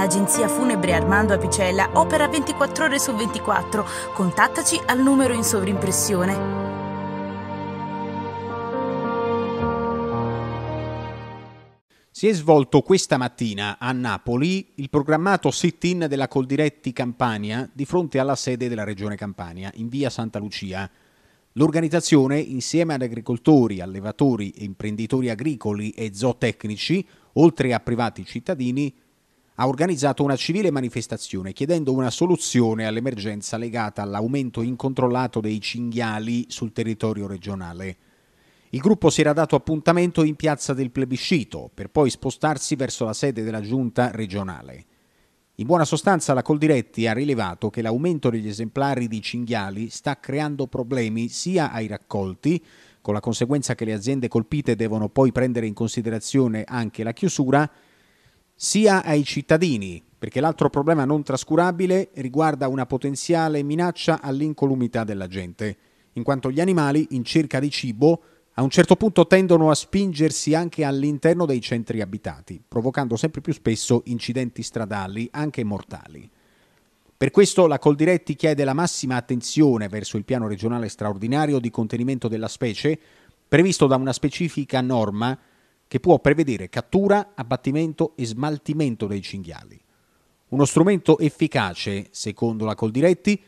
L'agenzia funebre Armando Apicella opera 24 ore su 24. Contattaci al numero in sovrimpressione. Si è svolto questa mattina a Napoli il programmato sit-in della Coldiretti Campania di fronte alla sede della Regione Campania in via Santa Lucia. L'organizzazione, insieme ad agricoltori, allevatori, imprenditori agricoli e zootecnici, oltre a privati cittadini, ha organizzato una civile manifestazione chiedendo una soluzione all'emergenza legata all'aumento incontrollato dei cinghiali sul territorio regionale. Il gruppo si era dato appuntamento in piazza del plebiscito per poi spostarsi verso la sede della giunta regionale. In buona sostanza la Coldiretti ha rilevato che l'aumento degli esemplari di cinghiali sta creando problemi sia ai raccolti, con la conseguenza che le aziende colpite devono poi prendere in considerazione anche la chiusura, sia ai cittadini, perché l'altro problema non trascurabile riguarda una potenziale minaccia all'incolumità della gente, in quanto gli animali in cerca di cibo a un certo punto tendono a spingersi anche all'interno dei centri abitati, provocando sempre più spesso incidenti stradali, anche mortali. Per questo la Coldiretti chiede la massima attenzione verso il piano regionale straordinario di contenimento della specie, previsto da una specifica norma che può prevedere cattura, abbattimento e smaltimento dei cinghiali. Uno strumento efficace, secondo la Coldiretti,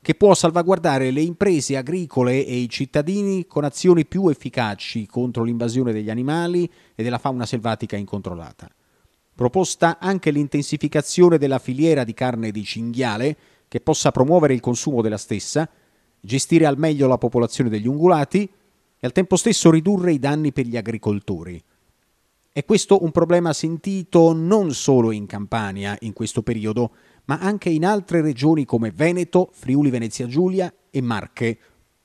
che può salvaguardare le imprese agricole e i cittadini con azioni più efficaci contro l'invasione degli animali e della fauna selvatica incontrollata. Proposta anche l'intensificazione della filiera di carne di cinghiale che possa promuovere il consumo della stessa, gestire al meglio la popolazione degli ungulati e al tempo stesso ridurre i danni per gli agricoltori. È questo un problema sentito non solo in Campania in questo periodo, ma anche in altre regioni come Veneto, Friuli Venezia Giulia e Marche,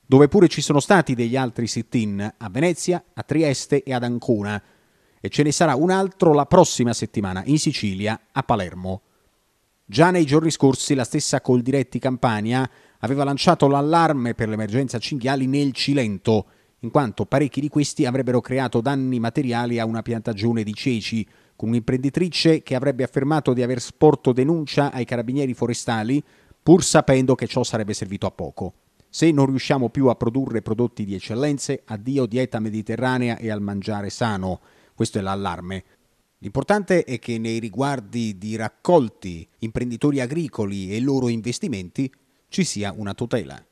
dove pure ci sono stati degli altri sit-in a Venezia, a Trieste e ad Ancona, e ce ne sarà un altro la prossima settimana in Sicilia, a Palermo. Già nei giorni scorsi la stessa Coldiretti Campania aveva lanciato l'allarme per l'emergenza cinghiali nel Cilento, in quanto parecchi di questi avrebbero creato danni materiali a una piantagione di ceci, con un'imprenditrice che avrebbe affermato di aver sporto denuncia ai carabinieri forestali, pur sapendo che ciò sarebbe servito a poco. Se non riusciamo più a produrre prodotti di eccellenze, addio dieta mediterranea e al mangiare sano. Questo è l'allarme. L'importante è che nei riguardi di raccolti, imprenditori agricoli e loro investimenti ci sia una tutela.